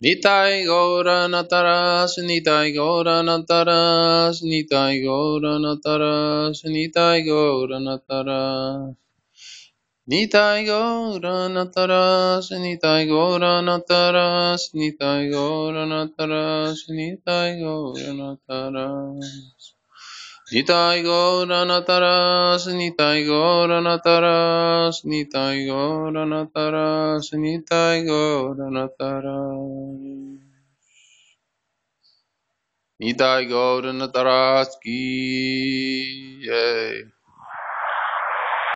Nitai Nataras Nitai Nataras Nitai Nataras Nitai Nataras Nitai Nataras Nitai Nataras Nitai Gauranatarás, Nitai Gauranatarás. Nitai Goranataras, Nitai Goranataras, Nitai Goranataras, Nitai Goranataras. Nitai Goranataras ki.